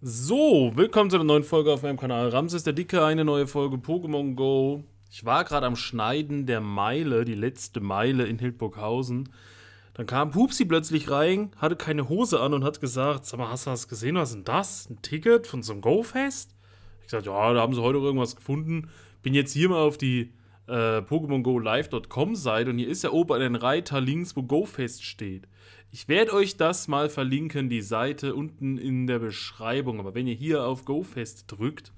So, willkommen zu einer neuen Folge auf meinem Kanal. Ramses der Dicke, eine neue Folge Pokémon Go. Ich war gerade am Schneiden der Meile, die letzte Meile in Hildburghausen. Dann kam Pupsi plötzlich rein, hatte keine Hose an und hat gesagt, sag mal, hast du das gesehen? Was ist denn das? Ein Ticket von so einem Go-Fest? Ich gesagt, ja, da haben sie heute irgendwas gefunden. Bin jetzt hier mal auf die äh, PokémonGoLive.com-Seite und hier ist ja oben ein Reiter links, wo Go-Fest steht. Ich werde euch das mal verlinken, die Seite unten in der Beschreibung. Aber wenn ihr hier auf GoFest drückt,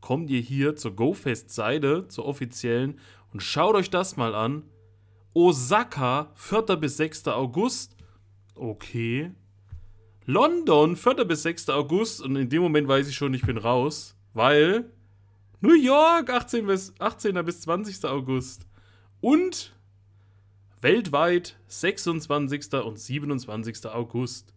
kommt ihr hier zur GoFest-Seite, zur offiziellen, und schaut euch das mal an. Osaka, 4. bis 6. August. Okay. London, 4. bis 6. August. Und in dem Moment weiß ich schon, ich bin raus. Weil New York, 18 bis, 18. bis 20. August. Und weltweit 26. und 27. August.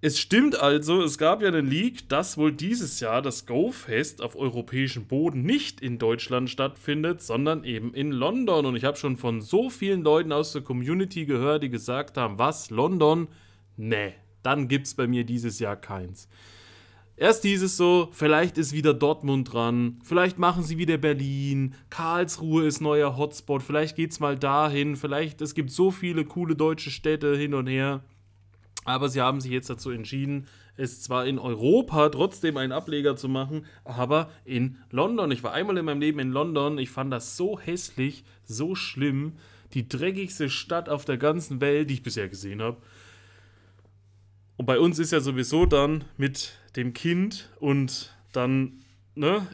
Es stimmt also, es gab ja einen Leak, dass wohl dieses Jahr das Go-Fest auf europäischem Boden nicht in Deutschland stattfindet, sondern eben in London. Und ich habe schon von so vielen Leuten aus der Community gehört, die gesagt haben, was, London? Nee, dann gibt es bei mir dieses Jahr keins. Erst dieses so, vielleicht ist wieder Dortmund dran, vielleicht machen sie wieder Berlin, Karlsruhe ist neuer Hotspot, vielleicht geht's mal dahin, vielleicht es gibt so viele coole deutsche Städte hin und her. Aber sie haben sich jetzt dazu entschieden, es zwar in Europa trotzdem einen Ableger zu machen, aber in London. Ich war einmal in meinem Leben in London, ich fand das so hässlich, so schlimm, die dreckigste Stadt auf der ganzen Welt, die ich bisher gesehen habe. Und bei uns ist ja sowieso dann mit dem Kind und dann ne,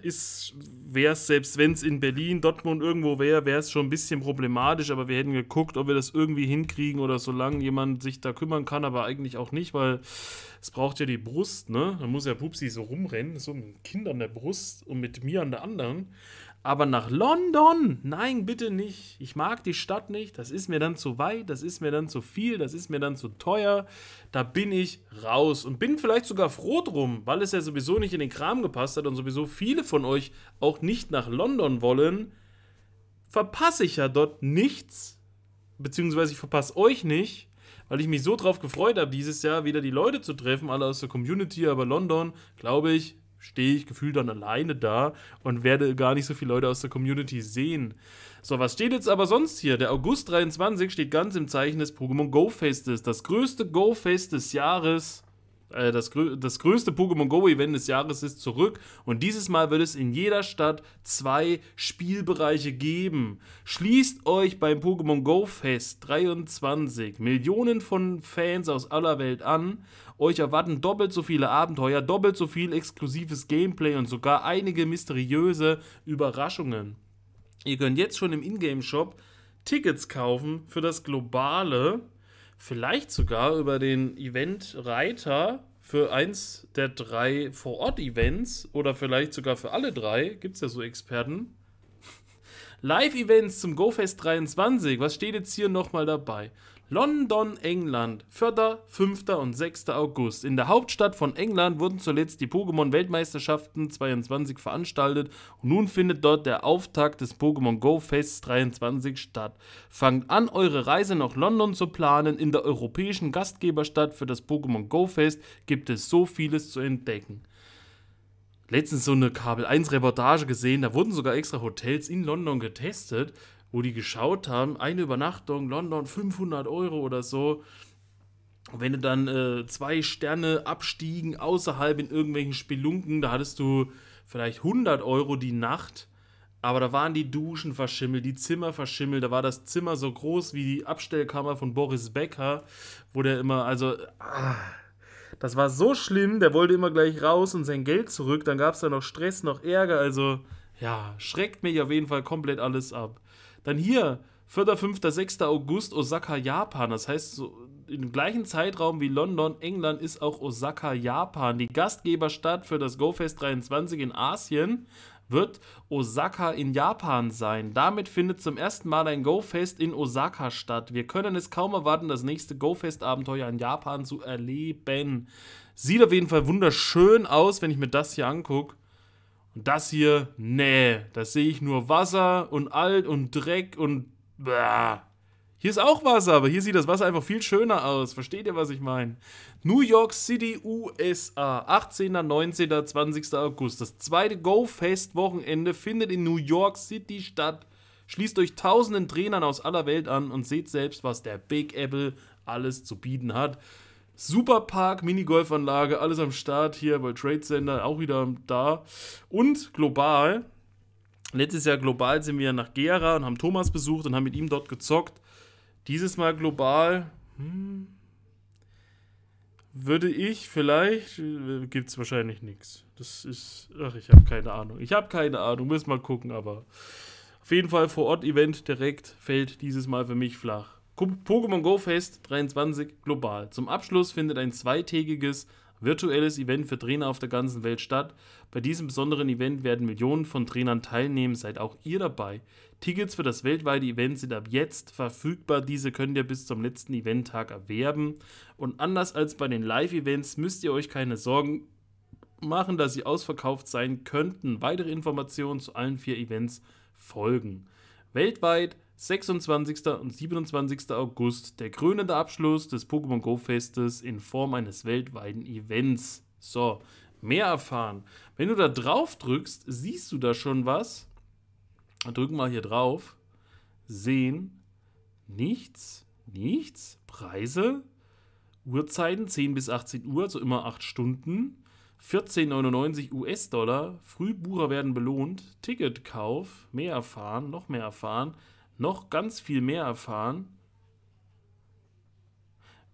wäre es, selbst wenn es in Berlin, Dortmund irgendwo wäre, wäre es schon ein bisschen problematisch, aber wir hätten geguckt, ob wir das irgendwie hinkriegen oder solange jemand sich da kümmern kann, aber eigentlich auch nicht, weil es braucht ja die Brust, ne? Da muss ja Pupsi so rumrennen, so mit Kind an der Brust und mit mir an der anderen. Aber nach London? Nein, bitte nicht. Ich mag die Stadt nicht. Das ist mir dann zu weit, das ist mir dann zu viel, das ist mir dann zu teuer. Da bin ich raus und bin vielleicht sogar froh drum, weil es ja sowieso nicht in den Kram gepasst hat und sowieso viele von euch auch nicht nach London wollen. Verpasse ich ja dort nichts, beziehungsweise ich verpasse euch nicht weil ich mich so drauf gefreut habe, dieses Jahr wieder die Leute zu treffen, alle aus der Community, aber London, glaube ich, stehe ich gefühlt dann alleine da und werde gar nicht so viele Leute aus der Community sehen. So, was steht jetzt aber sonst hier? Der August 23 steht ganz im Zeichen des Pokémon Go Festes, das größte Go Fest des Jahres. Äh, das, grö das größte Pokémon Go-Event des Jahres ist zurück und dieses Mal wird es in jeder Stadt zwei Spielbereiche geben. Schließt euch beim Pokémon Go Fest 23 Millionen von Fans aus aller Welt an. Euch erwarten doppelt so viele Abenteuer, doppelt so viel exklusives Gameplay und sogar einige mysteriöse Überraschungen. Ihr könnt jetzt schon im Ingame-Shop Tickets kaufen für das globale vielleicht sogar über den Eventreiter für eins der drei Vor-Ort-Events oder vielleicht sogar für alle drei, gibt es ja so Experten, Live-Events zum GoFest 23. Was steht jetzt hier nochmal dabei? London, England, 4., 5. und 6. August. In der Hauptstadt von England wurden zuletzt die Pokémon-Weltmeisterschaften 22 veranstaltet und nun findet dort der Auftakt des Pokémon Go Fest 23 statt. Fangt an, eure Reise nach London zu planen. In der europäischen Gastgeberstadt für das Pokémon Go Fest gibt es so vieles zu entdecken letztens so eine Kabel 1 Reportage gesehen, da wurden sogar extra Hotels in London getestet, wo die geschaut haben, eine Übernachtung London 500 Euro oder so. Und wenn du dann äh, zwei Sterne abstiegen außerhalb in irgendwelchen Spelunken, da hattest du vielleicht 100 Euro die Nacht, aber da waren die Duschen verschimmelt, die Zimmer verschimmelt, da war das Zimmer so groß wie die Abstellkammer von Boris Becker, wo der immer, also... Ah das war so schlimm, der wollte immer gleich raus und sein Geld zurück. Dann gab es da noch Stress, noch Ärger. Also, ja, schreckt mich auf jeden Fall komplett alles ab. Dann hier, 4., 5., 6. August, Osaka, Japan. Das heißt, so im gleichen Zeitraum wie London, England ist auch Osaka, Japan, die Gastgeberstadt für das GoFest 23 in Asien wird Osaka in Japan sein. Damit findet zum ersten Mal ein Go-Fest in Osaka statt. Wir können es kaum erwarten, das nächste Go-Fest-Abenteuer in Japan zu erleben. Sieht auf jeden Fall wunderschön aus, wenn ich mir das hier angucke. Und das hier, nee, da sehe ich nur Wasser und Alt und Dreck und... Bäh. Hier ist auch Wasser, aber hier sieht das Wasser einfach viel schöner aus. Versteht ihr, was ich meine? New York City, USA. 18., 19., 20. August. Das zweite Go-Fest-Wochenende findet in New York City statt. Schließt euch tausenden Trainern aus aller Welt an und seht selbst, was der Big Apple alles zu bieten hat. Superpark, Minigolfanlage, alles am Start hier bei Trade Center, auch wieder da. Und global. Letztes Jahr global sind wir nach Gera und haben Thomas besucht und haben mit ihm dort gezockt. Dieses Mal global. Hm, würde ich vielleicht. Äh, Gibt es wahrscheinlich nichts. Das ist. Ach, ich habe keine Ahnung. Ich habe keine Ahnung. Müssen mal gucken, aber. Auf jeden Fall vor Ort Event direkt fällt dieses Mal für mich flach. Pokémon Go Fest 23 global. Zum Abschluss findet ein zweitägiges Virtuelles Event für Trainer auf der ganzen Welt statt. Bei diesem besonderen Event werden Millionen von Trainern teilnehmen. Seid auch ihr dabei. Tickets für das weltweite Event sind ab jetzt verfügbar. Diese könnt ihr bis zum letzten Eventtag erwerben. Und anders als bei den Live-Events müsst ihr euch keine Sorgen machen, dass sie ausverkauft sein könnten. Weitere Informationen zu allen vier Events folgen. Weltweit 26. und 27. August der krönende Abschluss des Pokémon Go Festes in Form eines weltweiten Events. So, mehr erfahren. Wenn du da drauf drückst, siehst du da schon was. Drücken wir hier drauf. Sehen. Nichts. Nichts. Preise. Uhrzeiten 10 bis 18 Uhr, also immer 8 Stunden. 14,99 US-Dollar. Frühbucher werden belohnt. Ticketkauf. Mehr erfahren. Noch mehr erfahren noch ganz viel mehr erfahren.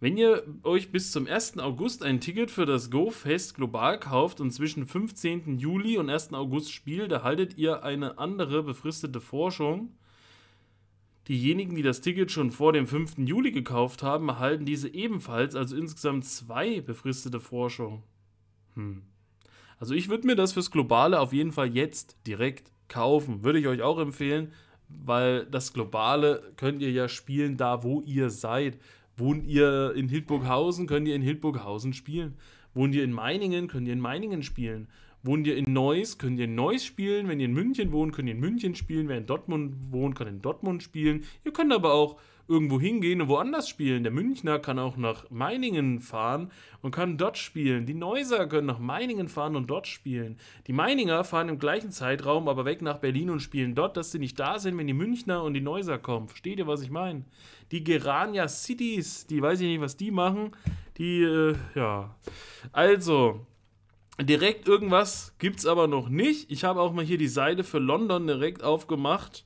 Wenn ihr euch bis zum 1. August ein Ticket für das GoFest global kauft und zwischen 15. Juli und 1. August spielt, erhaltet ihr eine andere befristete Forschung. Diejenigen, die das Ticket schon vor dem 5. Juli gekauft haben, erhalten diese ebenfalls, also insgesamt zwei befristete Forschungen. Hm. Also ich würde mir das fürs Globale auf jeden Fall jetzt direkt kaufen. Würde ich euch auch empfehlen weil das Globale könnt ihr ja spielen, da wo ihr seid. Wohnt ihr in Hildburghausen, könnt ihr in Hildburghausen spielen. Wohnt ihr in Meiningen, könnt ihr in Meiningen spielen. Wohnt ihr in Neuss, könnt ihr in Neuss spielen. Wenn ihr in München wohnt, könnt ihr in München spielen. Wer in Dortmund wohnt, kann in Dortmund spielen. Ihr könnt aber auch irgendwo hingehen und woanders spielen. Der Münchner kann auch nach Meiningen fahren und kann dort spielen. Die Neuser können nach Meiningen fahren und dort spielen. Die Meininger fahren im gleichen Zeitraum aber weg nach Berlin und spielen dort, dass sie nicht da sind, wenn die Münchner und die Neuser kommen. Versteht ihr, was ich meine? Die Gerania Cities, die weiß ich nicht, was die machen. Die, äh, ja. Also, direkt irgendwas gibt es aber noch nicht. Ich habe auch mal hier die Seite für London direkt aufgemacht.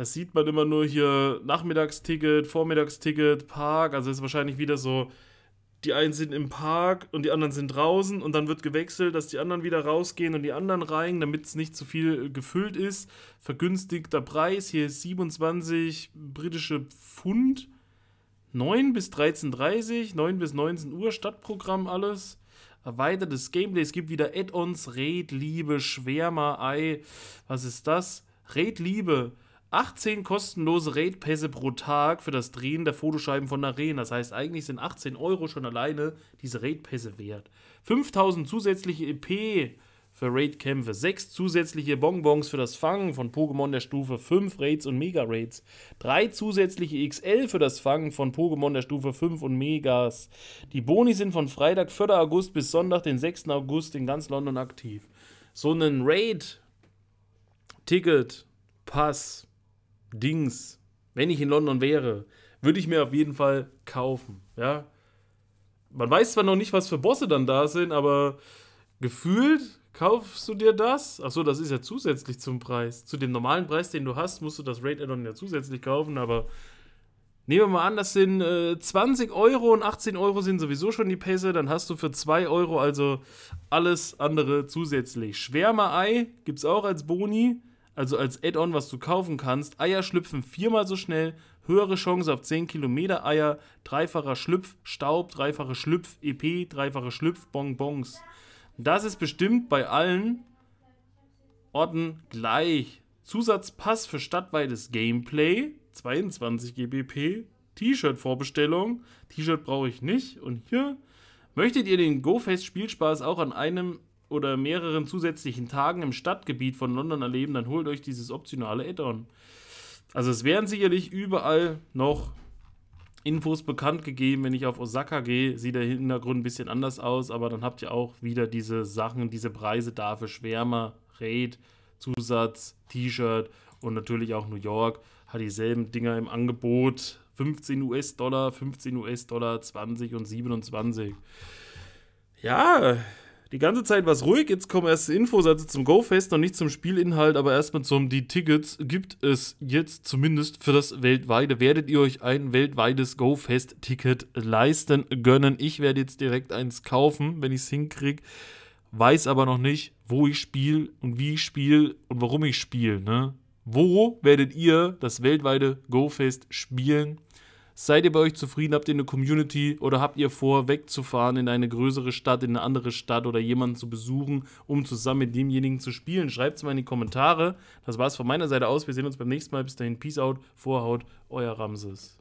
Das sieht man immer nur hier Nachmittagsticket, Vormittagsticket, Park. Also ist wahrscheinlich wieder so, die einen sind im Park und die anderen sind draußen und dann wird gewechselt, dass die anderen wieder rausgehen und die anderen rein, damit es nicht zu viel gefüllt ist. Vergünstigter Preis, hier ist 27 britische Pfund. 9 bis 13.30 9 bis 19 Uhr, Stadtprogramm alles. Erweitertes Gameplay, es gibt wieder Add-ons, Red, Liebe, Schwärmer, Ei. Was ist das? Red, Liebe. 18 kostenlose Raid-Pässe pro Tag für das Drehen der Fotoscheiben von Arenen. Das heißt, eigentlich sind 18 Euro schon alleine diese Raid-Pässe wert. 5000 zusätzliche EP für Raid-Kämpfe, 6 zusätzliche Bonbons für das Fangen von Pokémon der Stufe 5, Raids und Mega-Raids, 3 zusätzliche XL für das Fangen von Pokémon der Stufe 5 und Megas. Die Boni sind von Freitag, 4. August bis Sonntag, den 6. August in ganz London aktiv. So einen Raid-Ticket, Pass, Dings, wenn ich in London wäre, würde ich mir auf jeden Fall kaufen. Ja? Man weiß zwar noch nicht, was für Bosse dann da sind, aber gefühlt kaufst du dir das. Achso, das ist ja zusätzlich zum Preis. Zu dem normalen Preis, den du hast, musst du das Raid Add-on ja zusätzlich kaufen, aber nehmen wir mal an, das sind äh, 20 Euro und 18 Euro sind sowieso schon die Pässe, dann hast du für 2 Euro also alles andere zusätzlich. Schwärmerei gibt es auch als Boni also als Add-on, was du kaufen kannst. Eier schlüpfen viermal so schnell, höhere Chance auf 10 Kilometer Eier, dreifacher Schlüpf, Staub, dreifache Schlüpf, EP, dreifache Schlüpf, Bonbons. Das ist bestimmt bei allen Orten gleich. Zusatzpass für stadtweites Gameplay, 22 GBP, T-Shirt-Vorbestellung, T-Shirt brauche ich nicht. Und hier, möchtet ihr den GoFest-Spielspaß auch an einem oder mehreren zusätzlichen Tagen im Stadtgebiet von London erleben, dann holt euch dieses optionale Add-on. Also es werden sicherlich überall noch Infos bekannt gegeben. Wenn ich auf Osaka gehe, sieht der Hintergrund ein bisschen anders aus, aber dann habt ihr auch wieder diese Sachen, diese Preise dafür, Schwärmer, Raid, Zusatz, T-Shirt und natürlich auch New York hat dieselben Dinger im Angebot. 15 US-Dollar, 15 US-Dollar, 20 und 27. Ja, die ganze Zeit war es ruhig, jetzt kommen erste Infos, also zum Go-Fest, noch nicht zum Spielinhalt, aber erstmal zum Die Tickets gibt es jetzt zumindest für das weltweite. Werdet ihr euch ein weltweites Go-Fest-Ticket leisten, gönnen? Ich werde jetzt direkt eins kaufen, wenn ich es hinkriege. Weiß aber noch nicht, wo ich spiele und wie ich spiele und warum ich spiele. Ne? Wo werdet ihr das weltweite Go-Fest spielen? Seid ihr bei euch zufrieden? Habt ihr eine Community oder habt ihr vor, wegzufahren in eine größere Stadt, in eine andere Stadt oder jemanden zu besuchen, um zusammen mit demjenigen zu spielen? Schreibt es mal in die Kommentare. Das war es von meiner Seite aus. Wir sehen uns beim nächsten Mal. Bis dahin, Peace out, Vorhaut, euer Ramses.